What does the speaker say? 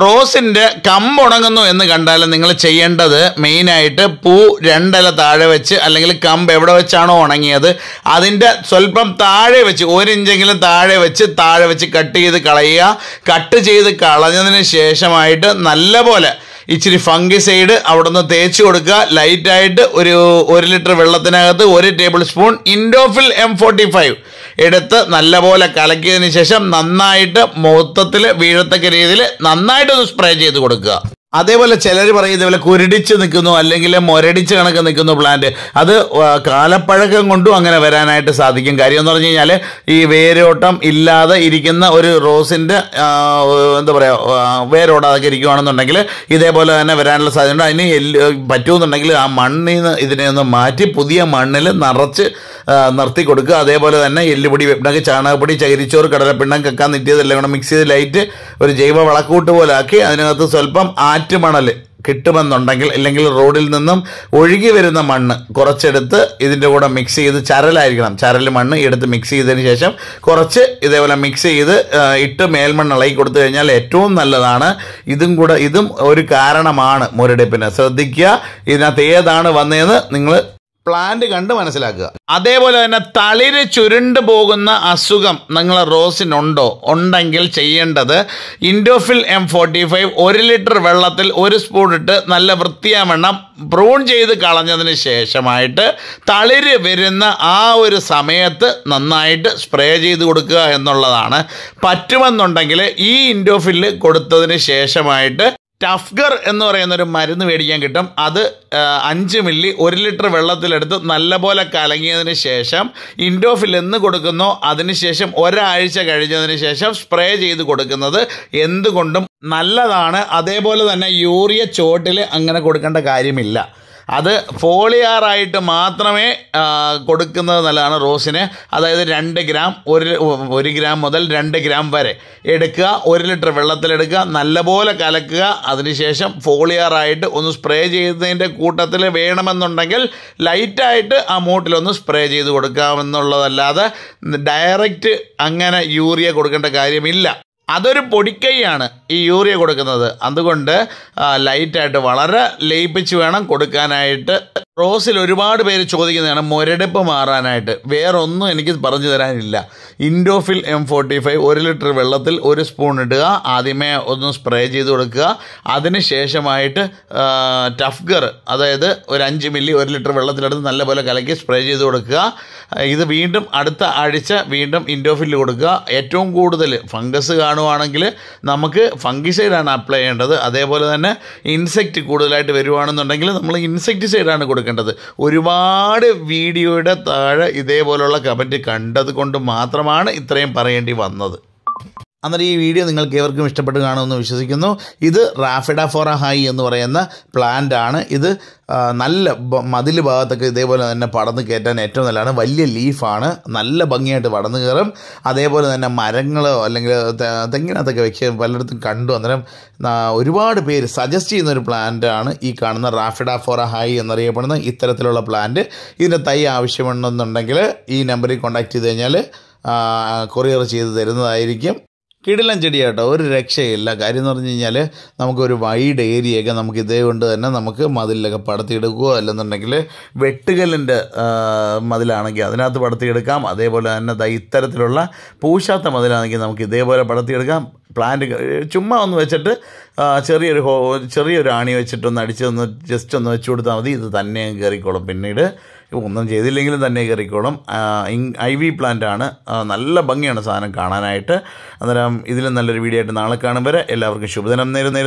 റോസിൻ്റെ കമ്പുണങ്ങുന്നു എന്ന് കണ്ടാൽ നിങ്ങൾ ചെയ്യേണ്ടത് മെയിനായിട്ട് പൂ രണ്ടില താഴെ വെച്ച് അല്ലെങ്കിൽ കമ്പ് എവിടെ വെച്ചാണോ ഉണങ്ങിയത് അതിൻ്റെ സ്വല്പം താഴെ വെച്ച് ഒരിഞ്ചെങ്കിലും താഴെ വെച്ച് താഴെ വെച്ച് കട്ട് ചെയ്ത് കളയുക കട്ട് ചെയ്ത് കളഞ്ഞതിന് ശേഷമായിട്ട് നല്ലപോലെ ഇച്ചിരി ഫംഗിസൈഡ് അവിടെ നിന്ന് തേച്ച് കൊടുക്കുക ലൈറ്റായിട്ട് ഒരു ഒരു ലിറ്റർ വെള്ളത്തിനകത്ത് ഒരു tablespoon Indofil M forty five എടുത്ത് നല്ലപോലെ കലക്കിയതിന് ശേഷം നന്നായിട്ട് മൊത്തത്തിൽ വീഴത്തക്ക രീതിയിൽ നന്നായിട്ടൊന്ന് സ്പ്രേ ചെയ്ത് കൊടുക്കുക അതേപോലെ ചിലർ പറയുന്ന പോലെ കുരുടിച്ച് നിൽക്കുന്നു അല്ലെങ്കിൽ മൊരടിച്ച് കണക്ക് നിൽക്കുന്നു പ്ലാന്റ് അത് കാലപ്പഴക്കം കൊണ്ടും അങ്ങനെ വരാനായിട്ട് സാധിക്കും കാര്യം എന്ന് പറഞ്ഞു കഴിഞ്ഞാൽ ഈ വേരോട്ടം ഇല്ലാതെ ഇരിക്കുന്ന ഒരു റോസിൻ്റെ എന്താ പറയുക വേരോടാതൊക്കെ ഇരിക്കുകയാണെന്നുണ്ടെങ്കിൽ ഇതേപോലെ തന്നെ വരാനുള്ള സാധ്യതയുണ്ട് അതിന് പറ്റുമെന്നുണ്ടെങ്കിൽ ആ മണ്ണിൽ നിന്ന് ഇതിനെ ഒന്ന് മാറ്റി പുതിയ മണ്ണിൽ നിറച്ച് നിർത്തി കൊടുക്കുക അതേപോലെ തന്നെ എല്ലുപൊടി വെപ്പിണക്ക് ചാണകപ്പൊടി ചകിരിച്ചോറ് കടലപ്പിണ്ണം കക്കാൻ നിറ്റിയതെല്ലാം കൂടെ മിക്സ് ചെയ്ത് ലൈറ്റ് ഒരു ജൈവ വളക്കൂട്ട് പോലാക്കി അതിനകത്ത് സ്വല്പം ആ ആറ്റുമണൽ കിട്ടുമെന്നുണ്ടെങ്കിൽ അല്ലെങ്കിൽ റോഡിൽ നിന്നും ഒഴുകി വരുന്ന മണ്ണ് കുറച്ചെടുത്ത് ഇതിൻ്റെ കൂടെ മിക്സ് ചെയ്ത് ചരലായിരിക്കണം ചരൽ മണ്ണ് എടുത്ത് മിക്സ് ചെയ്തതിന് ശേഷം കുറച്ച് ഇതേപോലെ മിക്സ് ചെയ്ത് ഇട്ട് മേൽമണ്ണ് ഇളകി കൊടുത്തു കഴിഞ്ഞാൽ ഏറ്റവും നല്ലതാണ് ഇതും കൂടെ ഇതും ഒരു കാരണമാണ് മുരടിപ്പിന് ശ്രദ്ധിക്കുക ഇതിനകത്ത് ഏതാണ് വന്നതെന്ന് നിങ്ങൾ പ്ലാന്റ് കണ്ട് മനസ്സിലാക്കുക അതേപോലെ തന്നെ തളിര് ചുരുണ്ട് പോകുന്ന അസുഖം നിങ്ങളെ റോസിനുണ്ടോ ഉണ്ടെങ്കിൽ ചെയ്യേണ്ടത് ഇൻഡോഫിൽ എം ഫോർട്ടി ഫൈവ് ഒരു ലിറ്റർ വെള്ളത്തിൽ ഒരു സ്പൂൺ ഇട്ട് നല്ല വൃത്തിയാവണ്ണം പ്രൂൺ ചെയ്ത് കളഞ്ഞതിന് ശേഷമായിട്ട് തളിര് വരുന്ന ആ ഒരു സമയത്ത് നന്നായിട്ട് സ്പ്രേ ചെയ്ത് കൊടുക്കുക എന്നുള്ളതാണ് പറ്റുമെന്നുണ്ടെങ്കിൽ ഈ ഇൻഡോഫിൽ കൊടുത്തതിന് ശേഷമായിട്ട് ടഫ്ഗർ എന്ന് പറയുന്ന ഒരു മരുന്ന് മേടിക്കാൻ കിട്ടും അത് അഞ്ച് മില്ലി ഒരു ലിറ്റർ വെള്ളത്തിലെടുത്ത് നല്ലപോലെ കലങ്ങിയതിന് ശേഷം ഇൻഡോഫിൽ എന്ന് കൊടുക്കുന്നോ അതിനുശേഷം ഒരാഴ്ച കഴിഞ്ഞതിന് ശേഷം സ്പ്രേ ചെയ്ത് കൊടുക്കുന്നത് എന്തുകൊണ്ടും നല്ലതാണ് അതേപോലെ തന്നെ യൂറിയ ചോട്ടിൽ അങ്ങനെ കൊടുക്കേണ്ട കാര്യമില്ല അത് ഫോളിയാറായിട്ട് മാത്രമേ കൊടുക്കുന്നത് നല്ലതാണ് റോസിന് അതായത് രണ്ട് ഗ്രാം ഒരു ഒരു ഗ്രാം മുതൽ രണ്ട് ഗ്രാം വരെ എടുക്കുക ഒരു ലിറ്റർ വെള്ളത്തിലെടുക്കുക നല്ലപോലെ കലക്കുക അതിനുശേഷം ഫോളിയാറായിട്ട് ഒന്ന് സ്പ്രേ ചെയ്യുന്നതിൻ്റെ കൂട്ടത്തിൽ വേണമെന്നുണ്ടെങ്കിൽ ലൈറ്റായിട്ട് ആ മൂട്ടിലൊന്ന് സ്പ്രേ ചെയ്ത് കൊടുക്കാമെന്നുള്ളതല്ലാതെ ഡയറക്റ്റ് അങ്ങനെ യൂറിയ കൊടുക്കേണ്ട കാര്യമില്ല അതൊരു പൊടിക്കൈയാണ് ഈ യൂറിയ കൊടുക്കുന്നത് അതുകൊണ്ട് ലൈറ്റായിട്ട് വളരെ ലയിപ്പിച്ച് വേണം കൊടുക്കാനായിട്ട് റോസിൽ ഒരുപാട് പേര് ചോദിക്കുന്നതാണ് മുരടിപ്പ് മാറാനായിട്ട് വേറൊന്നും എനിക്ക് പറഞ്ഞു തരാനില്ല ഇൻഡോഫിൽ എം ഫോർട്ടി ഫൈവ് ഒരു ലിറ്റർ വെള്ളത്തിൽ ഒരു സ്പൂൺ ഇടുക ആദ്യമേ ഒന്ന് സ്പ്രേ ചെയ്ത് കൊടുക്കുക അതിന് ശേഷമായിട്ട് ടഫ്ഗർ അതായത് ഒരു അഞ്ച് മില്ലി ഒരു ലിറ്റർ വെള്ളത്തിലെടുത്ത് നല്ലപോലെ കലക്കി സ്പ്രേ ചെയ്ത് കൊടുക്കുക ഇത് വീണ്ടും അടുത്ത ആഴ്ച വീണ്ടും ഇൻഡോഫിൽ കൊടുക്കുക ഏറ്റവും കൂടുതൽ ഫംഗസ് കാണുവാണെങ്കിൽ നമുക്ക് ഫംഗിസൈഡാണ് അപ്ലൈ ചെയ്യേണ്ടത് അതേപോലെ തന്നെ ഇൻസെക്റ്റ് കൂടുതലായിട്ട് വരുവാണെന്നുണ്ടെങ്കിൽ നമ്മൾ ഇൻസെക്റ്റിസൈഡാണ് കൊടുക്കുക ചേർക്കേണ്ടത് ഒരുപാട് വീഡിയോയുടെ താഴെ ഇതേപോലുള്ള കമൻറ്റ് കണ്ടത് കൊണ്ട് മാത്രമാണ് ഇത്രയും പറയേണ്ടി വന്നത് അന്നേരം ഈ വീഡിയോ നിങ്ങൾക്ക് ഏവർക്കും ഇഷ്ടപ്പെട്ട് കാണുമെന്ന് വിശ്വസിക്കുന്നു ഇത് റാഫിഡ ഫോറ ഹൈ എന്ന് പറയുന്ന പ്ലാന്റ് ആണ് ഇത് നല്ല മതിൽ ഭാഗത്തൊക്കെ ഇതേപോലെ തന്നെ പടന്ന് കയറ്റാൻ ഏറ്റവും നല്ലതാണ് വലിയ ലീഫാണ് നല്ല ഭംഗിയായിട്ട് പടന്ന് കയറും അതേപോലെ തന്നെ മരങ്ങളോ അല്ലെങ്കിൽ തെങ്ങിനകത്തൊക്കെ വെച്ച് പലയിടത്തും കണ്ടു അന്നേരം ഒരുപാട് പേര് സജസ്റ്റ് ചെയ്യുന്ന ഒരു പ്ലാന്റ് ആണ് ഈ കാണുന്ന റാഫിഡ ഫോറ ഹൈ എന്നറിയപ്പെടുന്ന ഇത്തരത്തിലുള്ള പ്ലാന്റ് ഇതിൻ്റെ തൈ ആവശ്യമുണ്ടെന്നുണ്ടെങ്കിൽ ഈ നമ്പറിൽ കോൺടാക്റ്റ് ചെയ്ത് കഴിഞ്ഞാൽ കൊറിയർ ചെയ്ത് തരുന്നതായിരിക്കും കിടിലൻ ചെടിയാട്ടോ ഒരു രക്ഷയില്ല കാര്യം എന്ന് പറഞ്ഞു കഴിഞ്ഞാൽ നമുക്കൊരു വൈഡ് ഏരിയയൊക്കെ നമുക്ക് ഇതേ കൊണ്ട് തന്നെ നമുക്ക് മതിലൊക്കെ പടത്തിയെടുക്കുകയോ അല്ലെന്നുണ്ടെങ്കിൽ വെട്ടുകല്ലിൻ്റെ മതിലാണെങ്കിൽ അതിനകത്ത് പടത്തിയെടുക്കാം അതേപോലെ തന്നെ ഇത്തരത്തിലുള്ള പൂശാത്ത മതിലാണെങ്കിൽ നമുക്ക് ഇതേപോലെ പടത്തിയെടുക്കാം പ്ലാന്റ് ചുമ്മാ ഒന്ന് വെച്ചിട്ട് ചെറിയൊരു ഹോ ചെറിയൊരു ആണി വെച്ചിട്ടൊന്ന് അടിച്ചൊന്ന് ജസ്റ്റ് ഒന്ന് വെച്ചു കൊടുത്താൽ മതി ഇത് തന്നെ കയറിക്കോളും പിന്നീട് ഒന്നും ചെയ്തില്ലെങ്കിലും തന്നെ കയറിക്കോളും ഐ വി പ്ലാന്റാണ് നല്ല ഭംഗിയാണ് സാധനം കാണാനായിട്ട് അന്നേരം ഇതിലും നല്ലൊരു വീഡിയോ ആയിട്ട് നാളെ കാണും വരെ എല്ലാവർക്കും ശുഭദിനം നേരുന്നേരുന്നു